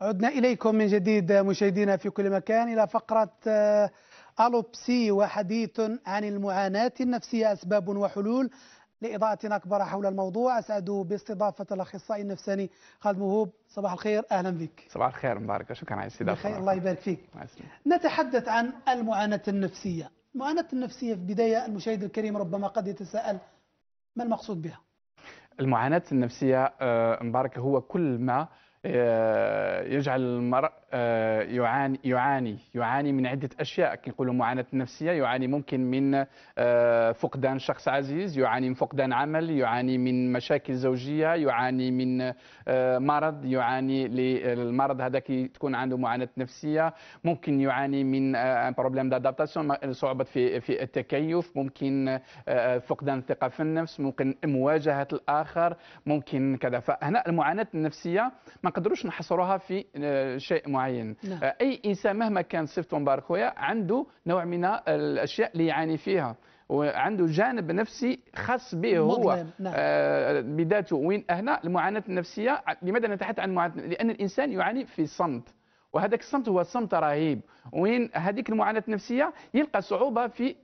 عدنا إليكم من جديد مشاهدينا في كل مكان إلى فقرة آه، ألوبسي وحديث عن المعاناة النفسية أسباب وحلول لإضاءة أكبر حول الموضوع أسعد باستضافة الأخصائي النفساني خالد موهوب صباح الخير أهلا بك صباح الخير مبارك شكرا على الاستضافة بخير الله يبارك فيك نتحدث عن المعاناة النفسية المعاناة النفسية في بداية المشاهد الكريم ربما قد يتساءل ما المقصود بها المعاناة النفسية آه، مبارك هو كل ما آه، يجعل المرء آه، يعاني يعاني يعاني من عده اشياء كنقولوا معاناه نفسيه يعاني ممكن من آه، فقدان شخص عزيز يعاني من فقدان عمل يعاني من مشاكل زوجيه يعاني من آه، مرض يعاني للمرض هذاك تكون عنده معاناه نفسيه ممكن يعاني من بروبليم دادابتاسيون صعوبه في في التكيف ممكن فقدان الثقه في النفس ممكن مواجهه الاخر ممكن كذا فهنا المعاناه النفسيه ما نقدروش نحصروها في شيء معين نعم. آه، اي انسان مهما كان صفته مبارك خويا عنده نوع من الاشياء اللي يعاني فيها وعنده جانب نفسي خاص به هو نعم. آه بذاته وين هنا المعاناه النفسيه لماذا نتحدث عن المعاناه لان الانسان يعاني في صمت وهذاك الصمت هو صمت رهيب وين هذيك المعاناه النفسيه يلقى صعوبه في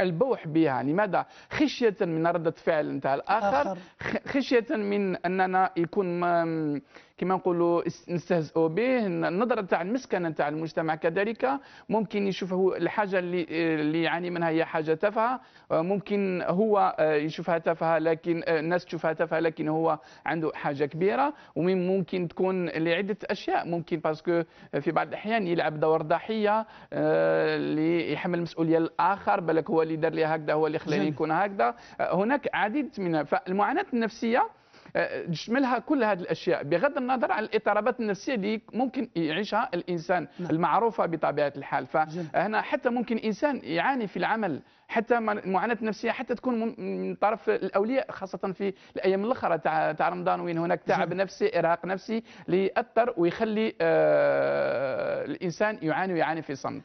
البوح بها لماذا خشيه من رده فعل نتاع الاخر خشيه من اننا يكون كما نقولوا نستهزئوا به النظره تاع المسكنه تاع المجتمع كذلك ممكن يشوفه الحاجه اللي اللي يعاني منها هي حاجه تافهه ممكن هو آه، يشوفها تافهه لكن آه، الناس تشوفها تافهه لكن هو عنده حاجه كبيره وممكن ممكن تكون لعده اشياء ممكن باسكو في بعض الاحيان يلعب دور ضحيه اللي آه، يحمل المسؤوليه الاخر بالك هو اللي دار لي هكذا هو اللي خلاني نكون هكذا آه، هناك عديد من فالمعاناه النفسيه تشملها كل هذه الاشياء بغض النظر عن الاضطرابات النفسيه اللي ممكن يعيشها الانسان لا. نعم. المعروفه بطبيعه الحال فهنا حتى ممكن انسان يعاني في العمل حتى معاناه نفسيه حتى تكون من طرف الاولياء خاصه في الايام الاخرى تاع تاع رمضان وين هناك تعب نفسي ارهاق نفسي ليأثر ويخلي آه الانسان يعاني ويعاني في صمت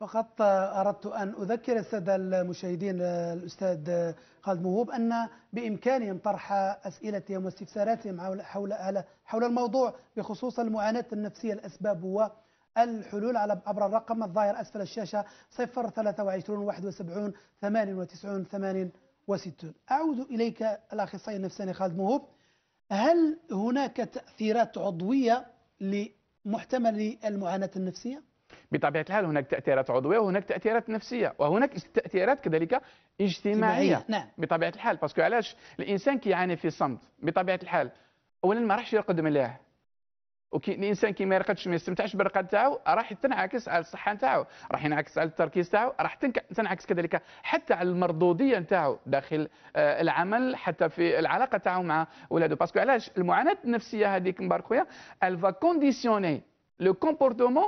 فقط أردت أن أذكر السادة المشاهدين الأستاذ خالد موهوب أن بإمكانهم طرح أسئلتهم واستفساراتهم حول حول الموضوع بخصوص المعاناة النفسية الأسباب والحلول على عبر الرقم الظاهر أسفل الشاشة 023 71 98 68 أعود إليك الأخصائي النفساني خالد موهوب هل هناك تأثيرات عضوية لمحتمل المعاناة النفسية؟ بطبيعه الحال هناك تاثيرات عضويه وهناك تاثيرات نفسيه وهناك تاثيرات كذلك اجتماعيه نعم. بطبيعه الحال باسكو علاش الانسان كيعاني في الصمت بطبيعه الحال اولا ما راحش يرقد مليح وكي الانسان كي ما يرقدش ما يستمتعش بالرقاد تاعو راح تنعكس على الصحه نتاعو راح ينعكس على التركيز تاعو راح تنعكس كذلك حتى على المردوديه نتاعو داخل آه، العمل حتى في العلاقه تاعو مع ولادو باسكو علاش المعاناه النفسيه هذيك مبارك خويا الفا كونديسيوني لو كومبورتمون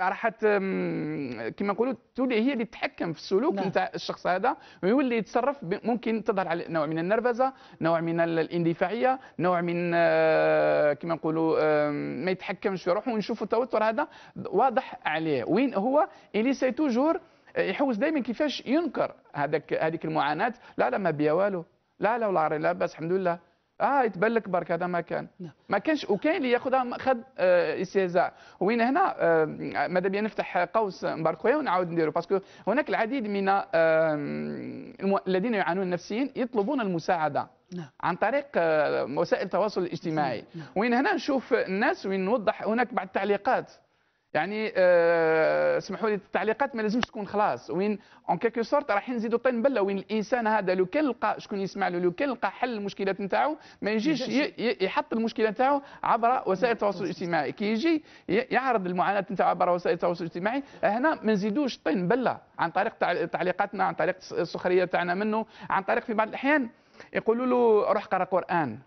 راح كيما نقولوا تولي هي اللي تتحكم في السلوك نعم. نتاع الشخص هذا ويولي يتصرف ممكن تظهر على نوع من النرفزه نوع من الاندفاعيه نوع من آه، كيما نقولوا آه، ما يتحكمش في روحه ونشوف التوتر هذا واضح عليه وين هو اللي سي توجور يحوس دائما كيفاش ينكر هذاك هذيك المعاناه لا لا ما بيا والو لا لا والله لا لاباس الحمد لله اه يتبان لك برك هذا ما كان نعم. ما كانش وكاين اللي ياخذها خد آه، استهزاء وين هنا آه، ماذا بيا نفتح قوس مبارك خويا ونعاود نديرو باسكو هناك العديد من الذين يعانون نفسيا يطلبون المساعده نعم. عن طريق آه، وسائل التواصل الاجتماعي نعم. وين هنا نشوف الناس وين نوضح هناك بعض التعليقات يعني آه، اسمحوا لي التعليقات ما لازمش تكون خلاص وين اون كيكو سورت راح نزيدوا طين بله وين الانسان هذا لو كان لقى شكون يسمع له لو كان لقى حل المشكلات نتاعو ما يجيش يحط المشكله نتاعو عبر وسائل التواصل الاجتماعي كي يجي يعرض المعاناه نتاعو عبر وسائل التواصل الاجتماعي هنا ما نزيدوش طين بله عن طريق تعليقاتنا عن طريق السخريه تاعنا منه عن طريق في بعض الاحيان يقولوا له روح قرا قران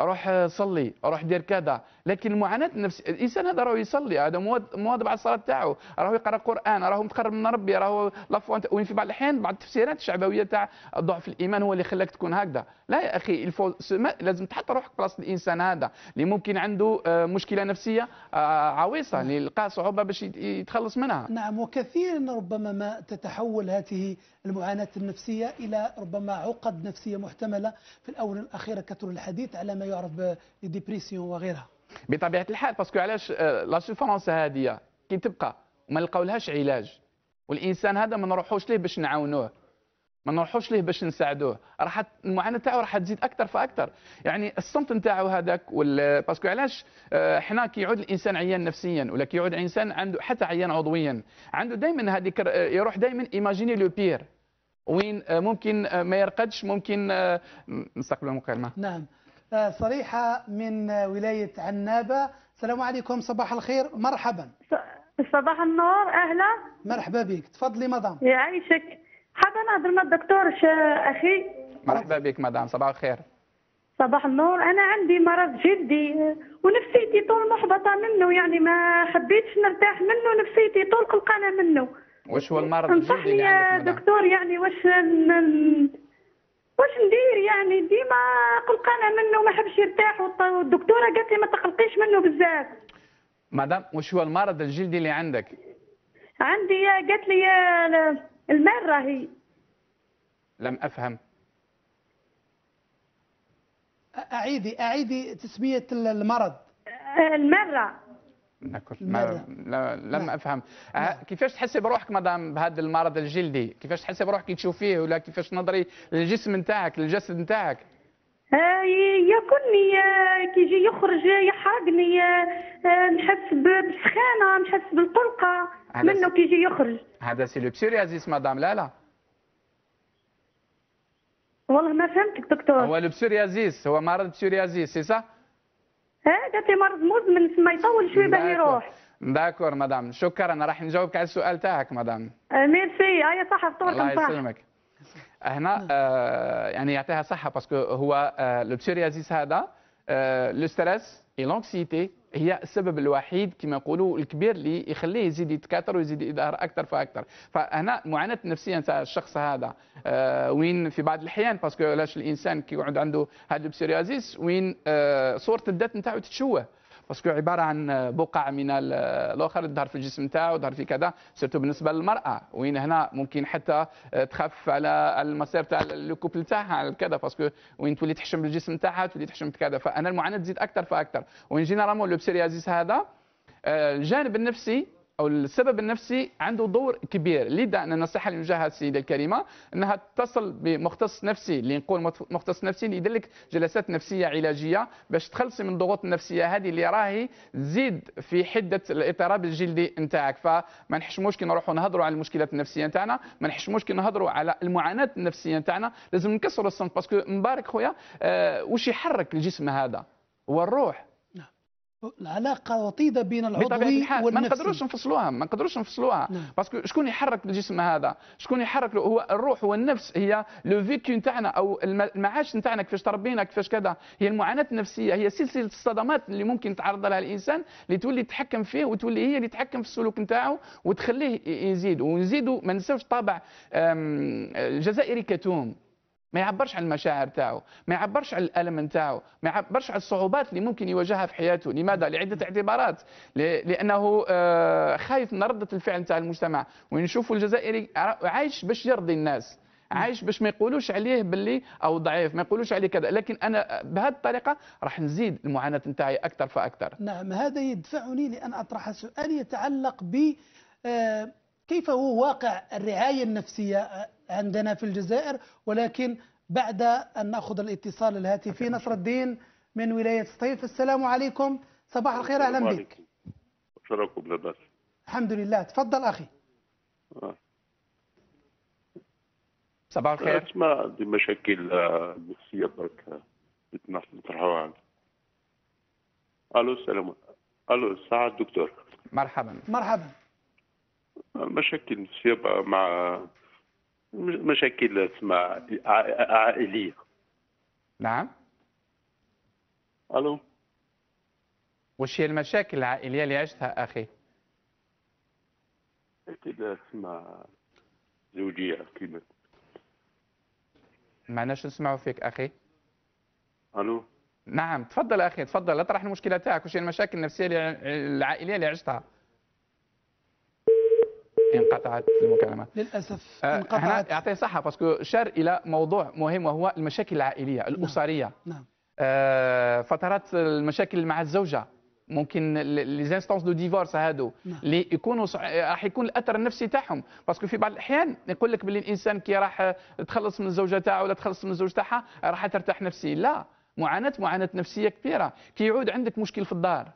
اروح صلي اروح دير كذا لكن المعاناه النفسيه الانسان هذا راهو يصلي هذا مواظب على الصلاه تاعو راهو يقرا قران راهو متقرب من ربي راهو انت وين في بعض الاحيان بعض التفسيرات الشعبويه تاع ضعف الايمان هو اللي خلاك تكون هكذا لا يا اخي الفو... لازم تحط روحك بلاصه الانسان هذا اللي ممكن عنده آه، مشكله نفسيه آه، عويصه اللي يلقى صعوبه باش يتخلص منها نعم وكثيرا ربما ما تتحول هذه المعاناه النفسيه الى ربما عقد نفسيه محتمله في الاونه الاخيره كثر الحديث على ما يعرف بديبريسيون وغيرها بطبيعه الحال باسكو علاش آه، لا سوفرونس هذه كي تبقى ما نلقاولهاش علاج والانسان هذا ما نروحوش ليه باش نعاونوه ما نروحوش ليه باش نساعدوه راح المعاناه تاعو راح تزيد اكثر فاكثر يعني الصمت نتاعو هذاك باسكو علاش آه، حنا كي يعود الانسان عيان نفسيا ولا كي يعود انسان عنده حتى عيان عضويا عنده دائما هذيك آه، يروح دائما ايماجيني لو بير وين ممكن ما يرقدش ممكن نستقبل المكالمه نعم صريحة من ولاية عنابة السلام عليكم صباح الخير مرحبا صباح النور أهلا مرحبا بك تفضلي مدام يعيشك حابة نهضر مع الدكتور أخي مرحبا بك مدام صباح الخير صباح النور انا عندي مرض جلدي ونفسيتي طول محبطه منه يعني ما حبيتش نرتاح منه نفسيتي طول قلقانه منه واش هو المرض الجلدي اللي عندك دكتور يعني واش واش ندير يعني ديما قلقانه منه ما حبش يرتاح والدكتوره قالت لي ما تقلقيش منه بزاف مدام وش هو المرض الجلدي اللي عندك عندي قالت لي المره هي لم افهم اعيدي اعيدي تسميه المرض المره ما لا لم لا. نعم. افهم أه نعم. كيفاش تحسي بروحك مدام بهذا المرض الجلدي كيفاش تحسي بروحك كي تشوفيه ولا كيفاش نظري للجسم نتاعك للجسد نتاعك أه، ياكلني أه، كي يجي يخرج أه، يحرقني نحس بالسخانه نحس بالطلقه منه كي يجي يخرج هذا سي لو بسوريازيس مدام لا لا والله ما فهمتك دكتور هو البسوريازيس هو مرض بسوريازيس سي صح اه قالت لي مرض مزمن ما يطول شوي باه يروح داكور مدام شكرا راح نجاوبك على السؤال تاعك مدام آه، ميرسي هيا صحه فطورك الله يسلمك هنا آه يعني يعطيها صحه باسكو هو آه البسيريازيس هذا لو ستريس اي لونكسيتي هي السبب الوحيد كما يقولوا الكبير اللي يخليه يزيد يتكاثر ويزيد يظهر اكثر فاكثر فهنا معاناه نفسيه نتاع الشخص هذا آه وين في بعض الاحيان باسكو علاش الانسان كي يقعد عنده هذا البسيريازيس وين آه صوره الذات نتاعو تتشوه باسكو عباره عن بقع من الاخر تظهر في الجسم نتاعو تظهر في كذا سيرتو بالنسبه للمراه وين هنا ممكن حتى تخف على المسار تاع الكوبل تاعها على كذا باسكو وين تولي تحشم بالجسم تاعها تولي تحشم كذا فانا المعاناه تزيد اكثر فاكثر وين جينا رامون لو بسيريازيس هذا آه، الجانب النفسي او السبب النفسي عنده دور كبير لذا انا النصيحه اللي نوجهها السيده الكريمه انها تتصل بمختص نفسي اللي نقول مختص نفسي اللي يدير لك جلسات نفسيه علاجيه باش تخلصي من الضغوط النفسيه هذه اللي راهي تزيد في حده الاضطراب الجلدي نتاعك فما نحشموش كي نروحوا نهضروا على المشكلات النفسيه نتاعنا ما نحشموش كي نهضروا على المعاناه النفسيه نتاعنا لازم نكسروا الصنف باسكو مبارك خويا آه وش يحرك الجسم هذا والروح العلاقه وطيده بين العضوي والنفسي ما نقدروش نفصلوها ما نقدروش نفصلوها نعم. باسكو شكون يحرك الجسم هذا شكون يحرك هو الروح والنفس هي لو فيكو نتاعنا او المعاش نتاعنا كيفاش تربينا كيفاش كذا هي المعاناه النفسيه هي سلسله الصدمات اللي ممكن تعرض لها الانسان اللي تولي تتحكم فيه وتولي هي اللي تتحكم في السلوك نتاعو وتخليه يزيد ونزيدوا ما ننساوش طابع الجزائري كتوم ما يعبرش عن المشاعر تاعو ما يعبرش عن الالم تاعو ما يعبرش عن الصعوبات اللي ممكن يواجهها في حياته لماذا لعده اعتبارات لانه آه، خايف من رده الفعل تاع المجتمع ونشوفوا الجزائري عايش باش يرضي الناس عايش باش ما يقولوش عليه باللي او ضعيف ما يقولوش عليه كذا لكن انا بهذه الطريقه راح نزيد المعاناه نتاعي اكثر فاكثر نعم هذا يدفعني لان اطرح سؤال يتعلق ب آه، كيف هو واقع الرعاية النفسية عندنا في الجزائر ولكن بعد أن نأخذ الاتصال الهاتفي نصر الدين من ولاية سطيف السلام عليكم صباح الخير أهلا بك شراكم لاباس الحمد لله تفضل أخي آه. صباح الخير اسمع دي مشاكل آه، نفسية برك نطرحوها ألو السلام ألو الساعة الدكتور مرحبا مرحبا مشاكل سيبا مع مشاكل اسمها عائلية نعم الو وش هي المشاكل العائلية اللي عشتها اخي؟ مشاكل اسمها زوجية كيما معناش نسمعوا فيك اخي الو نعم تفضل اخي تفضل اطرح المشكله تاعك وش هي المشاكل النفسيه العائليه اللي عشتها انقطعت المكالمات للاسف آه، انقطعت اعطيه صحه باسكو شار الى موضوع مهم وهو المشاكل العائليه نعم. الاسريه نعم آه فترات المشاكل مع الزوجه ممكن لي زانستونس دو ديفورس هادو نعم. اللي يكونوا راح يكون الاثر النفسي تاعهم باسكو في بعض الاحيان يقول لك باللي الانسان كي راح تخلص من الزوجه تاعو ولا تخلص من الزوج تاعها راح ترتاح نفسيا لا معاناه معاناه نفسيه كبيره كي يعود عندك مشكل في الدار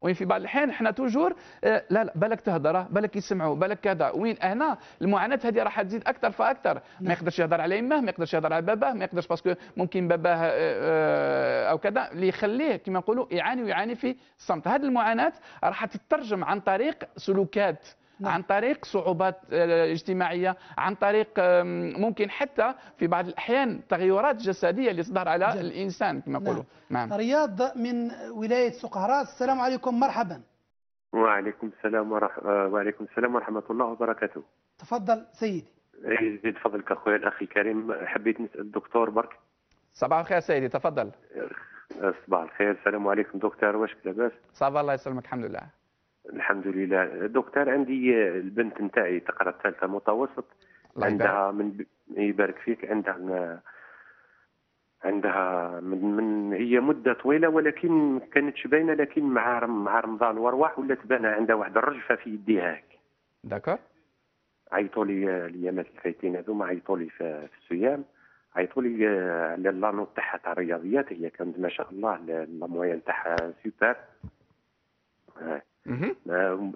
وين في بعض الاحيان احنا توجور آه، لا لا بالك تهضر بالك يسمعوا بالك كذا وين هنا المعاناه هذه راح تزيد اكثر فاكثر ما نعم. يقدرش يهضر على يمه ما يقدرش يهضر على باباه ما يقدرش باسكو ممكن باباه آه، آه، او كذا اللي يخليه كما نقولوا يعاني ويعاني في الصمت هذه المعاناه راح تترجم عن طريق سلوكات نعم. عن طريق صعوبات آه، اجتماعيه عن طريق ممكن حتى في بعض الاحيان تغيرات جسديه اللي تصدر على جل. الانسان كما نقولوا نعم. نعم. رياض من ولايه سقهرات السلام عليكم مرحبا وعليكم السلام ورح... آه، وعليكم السلام ورحمه الله وبركاته تفضل سيدي يزيد إيه، فضلك اخويا الاخ الكريم حبيت نسال الدكتور برك صباح الخير سيدي تفضل صباح الخير السلام عليكم دكتور واش لاباس صباح الله يسلمك الحمد لله الحمد لله دكتور عندي البنت نتاعي تقرا الثالثه متوسط عندها من يبارك فيك عندها عندها من, من هي مده طويله ولكن ما كانتش باينه لكن مع مع رمضان وارواح ولات تبان عندها واحد الرجفه في يديها هكا داكور عيطوا لي الايامات الفايتين هذوما عيطوا لي في السيام عيطوا لي آه، على اللانو تاعها تاع الرياضيات هي كانت ما شاء الله المويان تاعها سوبر آه،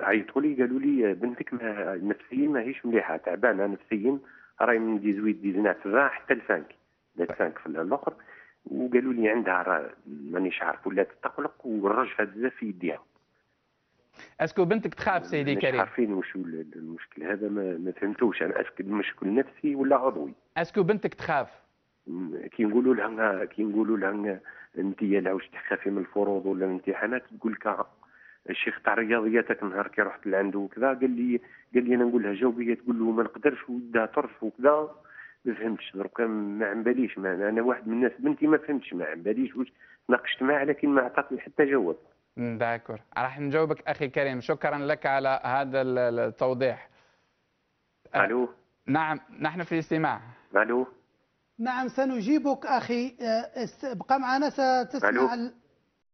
عيطوا لي قالوا لي بنتك ما نفسيا ماهيش مليحه تعبانه نفسيا راهي من 18 19 سبعة حتى لسانك لسانك طيب. في الاخر وقالوا لي عندها مانيش عارف ولا تقلق والرجفه بزاف في يديها اسكو بنتك تخاف سيدي كريم مش عارفين وش المشكل هذا ما, ما فهمتوش انا اسكو المشكل نفسي ولا عضوي اسكو بنتك تخاف كي نقولوا لها كي نقولوا لها انت واش تخافي من الفروض ولا الامتحانات تقول لك الشيخ تاع رياضياتك نهار كي رحت لعنده وكذا قال لي قال لي انا نقول لها جاوبيه تقول له ما نقدرش ودها طرف وكذا ما فهمتش دروك ما عم باليش انا واحد من الناس بنتي ما فهمتش ما عم باليش واش ناقشت معها لكن ما عطاتني حتى جواب داكور راح نجاوبك اخي كريم شكرا لك على هذا التوضيح أه، الو نعم نحن في استماع الو نعم سنجيبك اخي ابقى أه، معنا ستسمع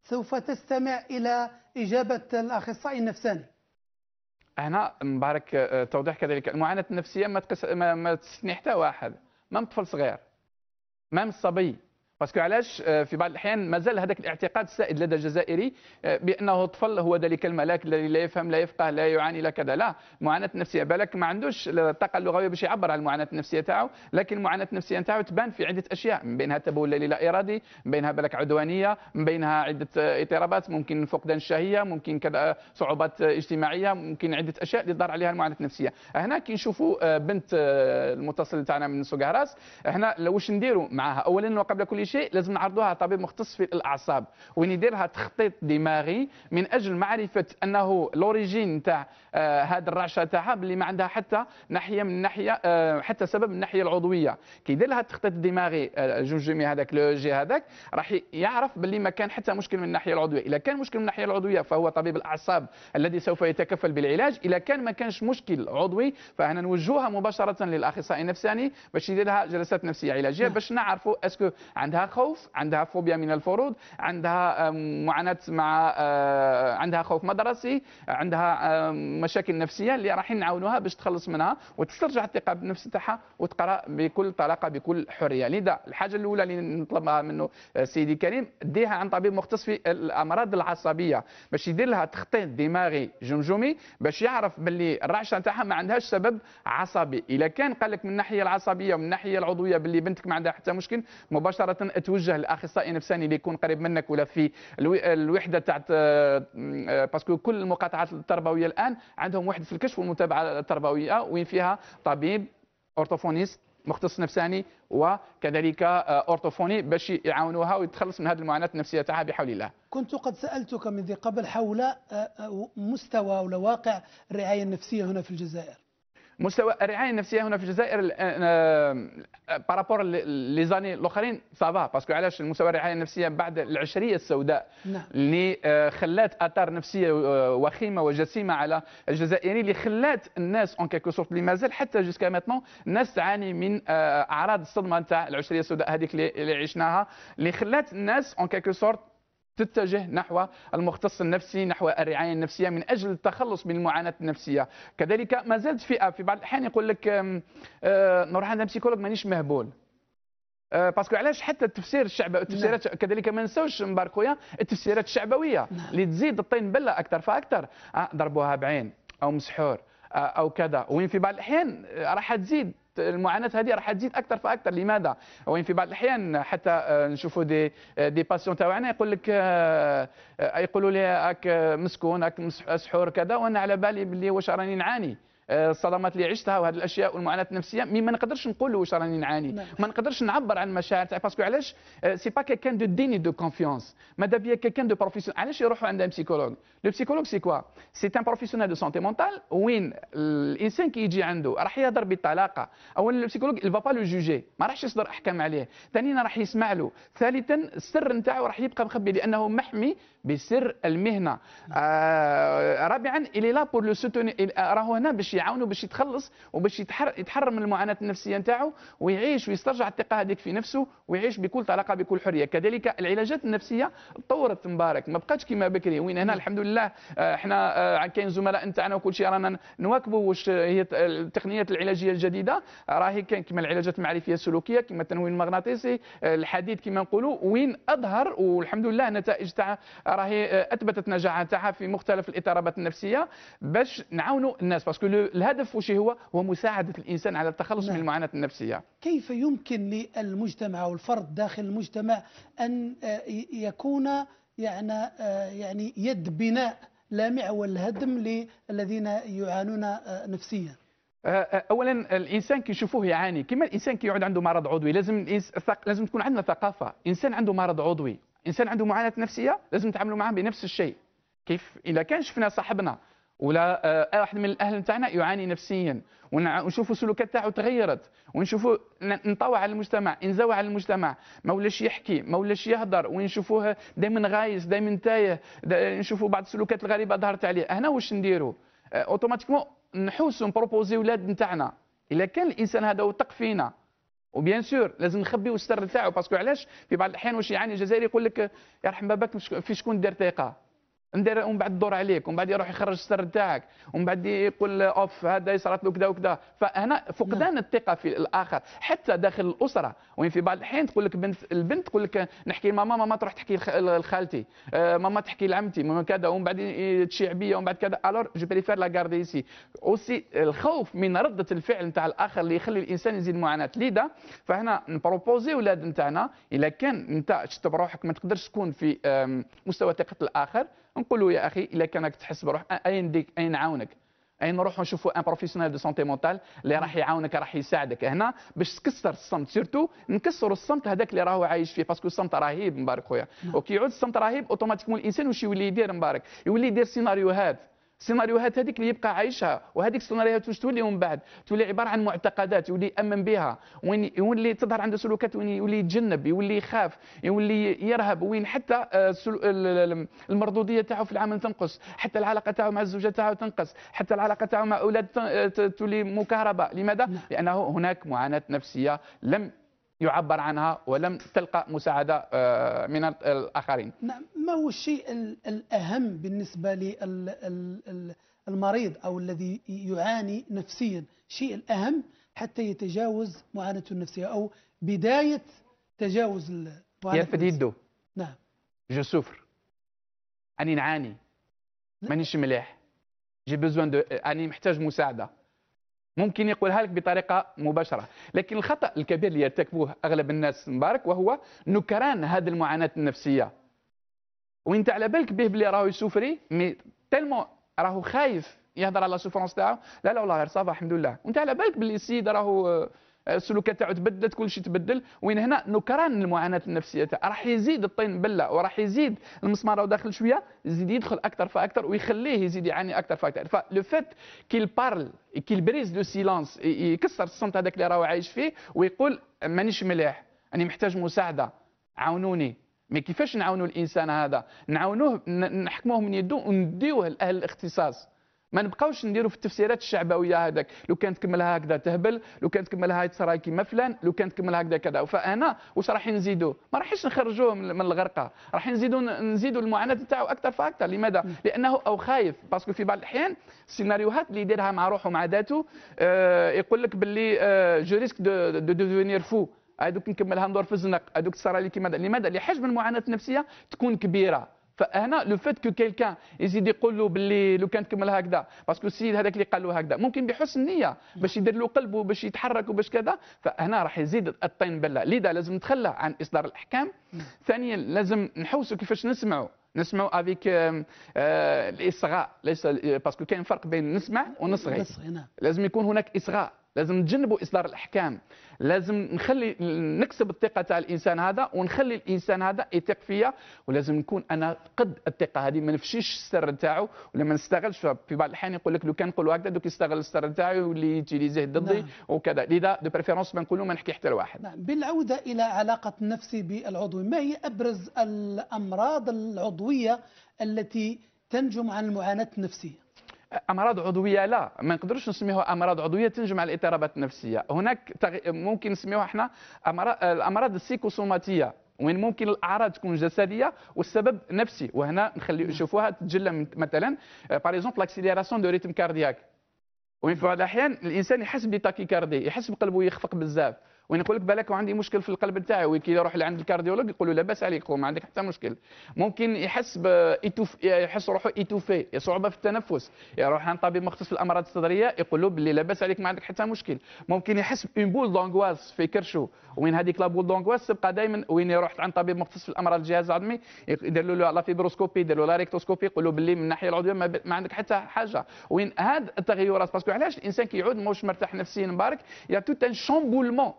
سوف تستمع إلى إجابة الأخصائي النفساني هنا مبارك آه، توضيح كذلك المعاناة النفسية ما تقس ما, ما حتى واحد مام طفل صغير مام الصبي باسكو علاش آه، في بعض الاحيان مازال هذاك الاعتقاد السائد لدى الجزائري آه، بانه الطفل هو ذلك الملاك الذي لا يفهم لا يفقه لا يعاني لا كذا لا المعاناه النفسيه بالك ما عندوش الطاقه اللغويه باش يعبر على المعاناه النفسيه تاعو لكن المعاناه النفسيه تاعو تبان في عده اشياء من بينها التبول الليلي لا ارادي من بينها بالك عدوانيه من بينها عده آه، اضطرابات ممكن فقدان الشهيه ممكن كذا صعوبات اجتماعيه ممكن عده اشياء اللي ظهر عليها المعاناه النفسيه هنا كي نشوفوا بنت المتصل تاعنا من سوكاراس هنا واش نديروا معها اولا وقبل كل شيء لازم نعرضوها على طبيب مختص في الاعصاب وين يديرها تخطيط دماغي من اجل معرفه انه لوريجين تاع هذا آه، الرعشه تاعها اللي ما عندها حتى ناحيه من ناحيه آه، حتى سبب من الناحيه العضويه كي يدير لها التخطيط الدماغي آه، جوجمي جمجمي هذاك لو جي هذاك راح يعرف باللي ما كان حتى مشكل من الناحيه العضويه اذا كان مشكل من الناحيه العضويه فهو طبيب الاعصاب الذي سوف يتكفل بالعلاج اذا كان ما كانش مشكل عضوي فهنا نوجهها مباشره للاخصائي النفساني باش يدير لها جلسات نفسيه علاجيه نعم. باش نعرفوا اسكو عندها عندها خوف عندها فوبيا من الفروض عندها معاناة مع آه، عندها خوف مدرسي عندها مشاكل نفسية اللي راح نعاونوها باش تخلص منها وتسترجع الثقة بالنفس تاعها وتقرأ بكل طلاقة بكل حرية لذا الحاجة الأولى اللي نطلبها منه آه، سيدي كريم ديها عن طبيب مختص في الأمراض العصبية باش يدير لها تخطيط دماغي جمجمي باش يعرف باللي الرعشة تاعها ما عندهاش سبب عصبي إذا كان قال لك من الناحية العصبية ومن الناحية العضوية باللي بنتك ما عندها حتى مشكل مباشرة توجه لاخصائي نفساني اللي يكون قريب منك ولا في الوحده تاعت آه، آه، باسكو كل المقاطعات التربويه الان عندهم وحده في الكشف والمتابعه التربويه وين فيها طبيب اورتوفونيست مختص نفساني وكذلك آه، اورتوفوني باش يعاونوها ويتخلص من هذه المعاناه النفسيه تاعها بحول الله. كنت قد سالتك من ذي قبل حول مستوى ولا واقع الرعايه النفسيه هنا في الجزائر. مستوى الرعايه النفسيه هنا في الجزائر بارابور لي زاني الاخرين سافا باسكو علاش المستوى الرعايه النفسيه بعد العشريه السوداء نعم. اللي آه، خلات اثار نفسيه آه، وخيمه وجسيمه على الجزائريين اللي خلات الناس اون كيكو سورت اللي مازال حتى جوسكا ماتنون الناس تعاني من آه، اعراض الصدمه نتاع العشريه السوداء هذيك اللي عشناها اللي خلات الناس اون كيكو سورت تتجه نحو المختص النفسي نحو الرعايه النفسيه من اجل التخلص من المعاناه النفسيه كذلك ما زالت فئه في بعض الاحيان يقول لك آه، نروح عند سيكولوج مانيش مهبول آه، باسكو علاش حتى التفسير الشعب نعم. التفسيرات نعم. كذلك ما نساوش مباركويا التفسيرات الشعبويه نعم. اللي تزيد الطين بله اكثر فاكثر آه، ضربوها بعين او مسحور او كذا وين في بعض الاحيان راح تزيد المعاناه هذه راح تزيد اكثر فاكثر لماذا؟ وين في بعض الاحيان حتى آه، نشوفوا دي آه، دي باسيون تاعنا يقول لك آه، يقولوا لي هاك مسكون هاك سحور كذا وانا على بالي بلي واش راني نعاني الصدمات اللي عشتها وهذه الاشياء والمعاناه النفسيه مي ما نقدرش نقول واش راني نعاني نعم. ما نقدرش نعبر عن المشاعر تاعي باسكو علاش سي با كيكان دو ديني دو كونفيونس ماذا بيا كيكان دو بروفيسيون علاش يروحوا عند بسيكولوج لو بسيكولوج سي كوا سي ان بروفيسيونيل دو سونتي مونتال وين الانسان كي يجي عنده راح يهضر بالطلاقه اولا البسيكولوج الفا با لو جوجي ما راحش يصدر احكام عليه ثانيا راح يسمع له ثالثا السر نتاعو راح يبقى مخبي لانه محمي بسر المهنه آه، رابعا الي لا بور لو راهو هنا باش يعاونو باش يتخلص وباش يتحرر من المعاناه النفسيه نتاعو ويعيش ويسترجع الثقه هذيك في نفسه ويعيش بكل طلاقه بكل حريه كذلك العلاجات النفسيه تطورت مبارك ما بقاتش كما بكري وين هنا نعم. الحمد لله احنا آه، آه، كاين زملاء نتاعنا وكل شيء رانا نواكبوا واش هي التقنيات العلاجيه الجديده راهي كان كما العلاجات المعرفيه السلوكيه كما التنويم المغناطيسي الحديد كما نقولوا وين اظهر والحمد لله نتائج تاع راهي آه، اثبتت نجاعتها في مختلف الاضطرابات النفسيه باش نعاونوا الناس باسكو الهدف وش هو هو مساعده الانسان على التخلص نعم. من المعاناه النفسيه كيف يمكن للمجتمع والفرد داخل المجتمع ان آه، يكون يعني آه، يعني يد بناء لامع والهدم للذين يعانون نفسيا اولا الانسان كي يشوفوه يعاني كما الانسان يقعد عنده مرض عضوي لازم لازم تكون عندنا ثقافه انسان عنده مرض عضوي انسان عنده معاناه نفسيه لازم نتعاملوا معاه بنفس الشيء كيف اذا كان شفنا صاحبنا ولا واحد آه، من الاهل نتاعنا يعاني نفسيا ونشوفوا السلوكات تاعو تغيرت ونشوفوا نطوع على المجتمع انزوى على المجتمع ما ولاش يحكي ما ولاش يهضر ونشوفوه دائما غايز دائما تايه نشوفوا بعض السلوكات الغريبه ظهرت عليه هنا واش نديروا آه، اوتوماتيكمون نحوسوا نبروبوزي ولاد نتاعنا اذا كان الانسان هذا وثق فينا وبيان سور لازم نخبيو السر تاعو باسكو علاش في بعض الاحيان واش يعاني الجزائري يقول لك يرحم باباك في شكون دار ثقه ندير ومن بعد الدور عليك ومن بعد يروح يخرج السر تاعك ومن بعد يقول اوف هذا صارت له كذا وكذا فهنا فقدان نعم. الثقه في الاخر حتى داخل الاسره وين في بعض الاحيان تقول لك بنت البنت تقول لك نحكي لماما ماما تروح تحكي لخالتي آه، ماما تحكي لعمتي ماما كذا ومن بعد تشيع بيا ومن بعد كذا الور جو بريفير لا غاردي ايسي اوسي الخوف من رده الفعل نتاع الاخر اللي يخلي الانسان يزيد معاناه لذا فهنا نبروبوزي ولاد نتاعنا اذا كان انت تشتب روحك ما تقدرش تكون في مستوى ثقه الاخر نقول يا اخي الا كانك تحس بروحك اين ديك اين عاونك اين نروحوا نشوفوا ان بروفيسيونيل دو سونتي مونتال اللي راح يعاونك راح يساعدك هنا باش تكسر الصمت سيرتو نكسروا الصمت هذاك اللي راهو عايش فيه باسكو الصمت رهيب مبارك خويا نعم. وكي يعود الصمت رهيب اوتوماتيكمون الانسان واش يولي يدير مبارك يولي يدير سيناريوهات السيناريوهات هذيك اللي يبقى عايشها وهذيك السيناريوهات واش تولي من بعد تولي عباره عن معتقدات يولي يامن بها وين يولي تظهر عنده سلوكات وين يولي يتجنب يولي يخاف يولي يرهب وين حتى آه، المردوديه تاعو في العمل تنقص حتى العلاقه تاعو مع الزوجه تاعو تنقص حتى العلاقه تاعو مع اولاد تولي مكهربه لماذا نعم. لانه هناك معاناه نفسيه لم يعبر عنها ولم تلقى مساعدة آه، من الآخرين نعم ما هو الشيء الأهم بالنسبة للمريض أو الذي يعاني نفسيا الشيء الأهم حتى يتجاوز معاناته النفسية أو بداية تجاوز معاناته يرفد نعم جو سوفر أني نعاني مانيش مليح جي بوزوان دو أني محتاج مساعدة ممكن يقولها لك بطريقه مباشره لكن الخطا الكبير اللي يرتكبوه اغلب الناس مبارك وهو نكران هذه المعاناه النفسيه وانت على بالك به بلي راهو يسوفري مي تالمو راهو خايف يهضر على لا سوفرونس تاعو لا لا والله غير صافا الحمد لله وانت على بالك بلي السيد راهو أه، السلوكات تاعو تبدلت كل شيء تبدل وين هنا نكران المعاناه النفسيه تاعو راح يزيد الطين بله وراح يزيد المسمار راهو داخل شويه يزيد يدخل اكثر فاكثر ويخليه يزيد يعاني اكثر فاكثر فلو فات كيل بارل كيل بريز دو سيلونس يكسر الصمت هذاك اللي راهو عايش فيه ويقول مانيش مليح انا محتاج مساعده عاونوني ما كيفاش نعاونوا الانسان هذا نعاونوه نحكموه من يده ونديوه لاهل الاختصاص ما نبقاوش نديروا في التفسيرات الشعبويه هذاك لو كانت تكملها هكذا تهبل لو كانت تكملها تصرى كيما فلان لو كانت تكملها هكذا كذا فانا واش راح نزيدوه ما راحش نخرجوه من الغرقه راح نزيدوا نزيدوا المعاناه نتاعو اكثر فاكثر لماذا لانه او خايف باسكو في بعض الاحيان السيناريوهات اللي يديرها مع روحه مع ذاته آه، يقول لك باللي جو ريسك دو دو دو فو هذوك نكملها ندور في الزنق هذوك تصرى لي كيما لماذا لحجم المعاناه النفسيه تكون كبيره فهنا لو فات كو كيلكان يزيد يقول له باللي لو كان تكمل هكذا باسكو السيد هذاك اللي قال له هكذا ممكن بحسن نيه باش يدير له قلبه باش يتحرك وباش كذا فهنا راح يزيد الطين بله لذا لازم نتخلى عن اصدار الاحكام ثانيا لازم نحوسوا كيفاش نسمعوا نسمعوا افيك euh, euh, الاصغاء ليس باسكو euh, كاين فرق بين نسمع ونصغي نعم. لازم يكون هناك اصغاء لازم نتجنبوا اصدار الاحكام لازم نخلي نكسب الثقه تاع الانسان هذا ونخلي الانسان هذا يثق فيا ولازم نكون انا قد الثقه هذه ما نفشيش السر تاعو ولا ما نستغلش في بعض الاحيان يقول لك لو كان نقولوا هكذا دوك يستغل السر تاعي واللي يتيليزيه ضدي نعم. وكذا لذا دو بريفيرونس ما نقولوا ما نحكي حتى لواحد نعم بالعوده الى علاقه النفس بالعضو ما هي ابرز الامراض العضويه العضوية التي تنجم عن المعاناة النفسية امراض عضويه لا ما نقدروش نسميوها امراض عضويه تنجم على الاضطرابات النفسيه هناك ممكن نسميوها احنا الامراض السيكوسوماتيه وين ممكن الاعراض تكون جسديه والسبب نفسي وهنا نخلي نعم. نشوفوها تتجلى مثلا باغ اكزومبل لاكسيليراسيون دو ريتم كاردياك وين في بعض الاحيان الانسان يحس بتاكيكاردي يحس بقلبه يخفق بزاف وين يقول لك بالك وعندي مشكل في القلب تاعي وكي يروح لعند الكارديولوج يقول له لاباس عليك ما عندك حتى مشكل ممكن يحس إتوف... يحس روحه ايتوفي صعوبه في التنفس يروح عند طبيب مختص في الامراض الصدريه يقول له باللي لاباس عليك ما عندك حتى مشكل ممكن يحس بون بول دونغواز في كرشو وين هذيك لا بول دونغواز تبقى دائما وين يروح عند طبيب مختص في الامراض الجهاز الهضمي يدير له لا فيبروسكوبي يدير له لا ريكتوسكوبي يقول له باللي من الناحيه العضويه ما, ب... ما عندك حتى حاجه وين هاد التغيرات باسكو علاش الانسان كيعود مش مرتاح نفسيا مبارك يا توت ان شامبولمون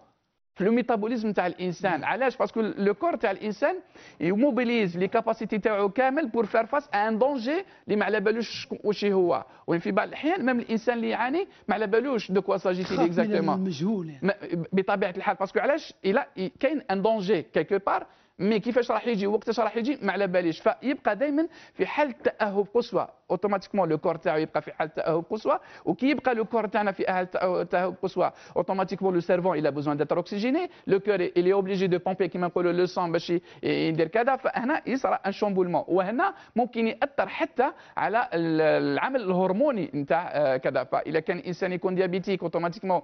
لو ميتابوليزم تاع الانسان علاش باسكو لو كور تاع الانسان يموبيليز لي كاباسيتي تاعو كامل بور فير فاس ان دونجي اللي ما على بالوش واش هو وين في بعض الاحيان ميم الانسان اللي يعاني ما على بالوش دو كوا ساجيتي اكزاكتومون مجهول يعني. بطبيعه الحال باسكو علاش الا كاين ان دونجي كيكو بار مي كيفاش راح يجي وقتاش راح يجي ما على باليش فيبقى دائما في حاله تاهب قصوى اوتوماتيكمون لو كور تاعو يبقى في حاله تاهب قصوى وكي يبقى لو كور تاعنا في حاله تاهب قصوى اوتوماتيكمون لو سيرفون الى بوزوان داتر اوكسجيني لو كور الي اوبليجي دو بومبي كيما نقولوا لو سون باش يدير كذا فهنا يصرى ان شومبولمون وهنا ممكن ياثر حتى على العمل الهرموني نتاع آه، كذا فاذا كان الانسان يكون ديابيتيك اوتوماتيكمون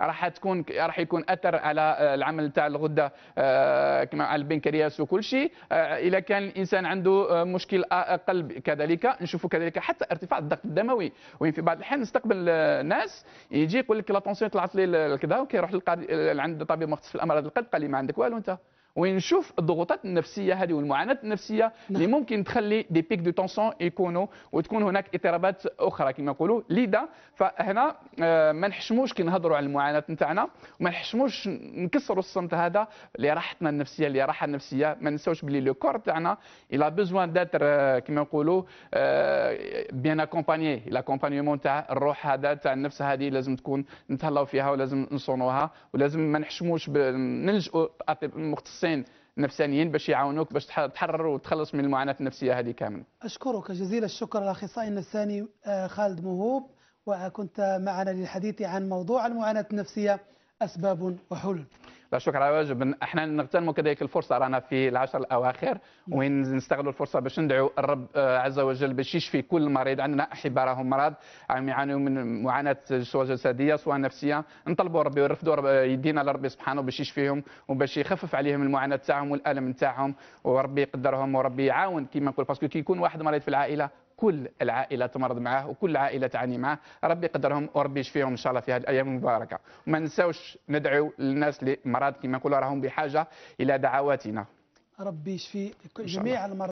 راح تكون راح يكون اثر على آه، العمل تاع الغده آه، كما على البنكرياس وكل شيء آه، اذا كان الانسان عنده مشكل قلب كذلك نشوفوا كذلك حتى ارتفاع الضغط الدموي وين في بعض الاحيان نستقبل ناس يجي يقول لك لا طونسيون طلعت لي كذا وكيروح عند طبيب مختص في الامراض القلب قال لي ما عندك والو انت ونشوف الضغوطات النفسيه هذه والمعاناه النفسيه نعم. اللي ممكن تخلي دي بيك دو تونسون يكونوا وتكون هناك اضطرابات اخرى كما نقولوا لذا فهنا آه، ما نحشموش كي نهضروا على المعاناه نتاعنا وما نحشموش نكسروا الصمت هذا لراحتنا النفسيه لراحه النفسيه ما نساوش بلي لو كور تاعنا الى بيزوان داتر كما نقولوا بيان اكومباني الاكومبانيمون تاع الروح هذا تاع النفس هذه لازم تكون نتهلاو فيها ولازم نصونوها ولازم ما نحشموش نلجؤوا المختصين مختصين نفسانيين باش يعاونوك باش تحرر وتخلص من المعاناه النفسيه هذه كامله. اشكرك جزيل الشكر الاخصائي النفساني آه، خالد مهوب وكنت معنا للحديث عن موضوع المعاناه النفسيه أسباب وحلول لا شكرا على واجب احنا نغتنموا كذلك الفرصه رانا في العشر الاواخر نعم. وين نستغلوا الفرصه باش ندعوا الرب آه، عز وجل باش يشفي كل مريض عندنا احبه راهم مرض عم يعانيوا من معاناه سواء جسديه سواء نفسيه نطلبوا ربي ونرفضوا يدينا لربي سبحانه باش يشفيهم وباش يخفف عليهم المعاناه تاعهم والالم تاعهم وربي يقدرهم وربي يعاون كيما نقول باسكو كي يكون واحد مريض في العائله كل العائله تمرض معاه وكل العائله تعاني معاه ربي يقدرهم وربي يشفيهم ان شاء الله في هذه الايام المباركه وما نساوش ندعو للناس اللي كما نقولوا راهم بحاجه الى دعواتنا ربي يشفي جميع المرضى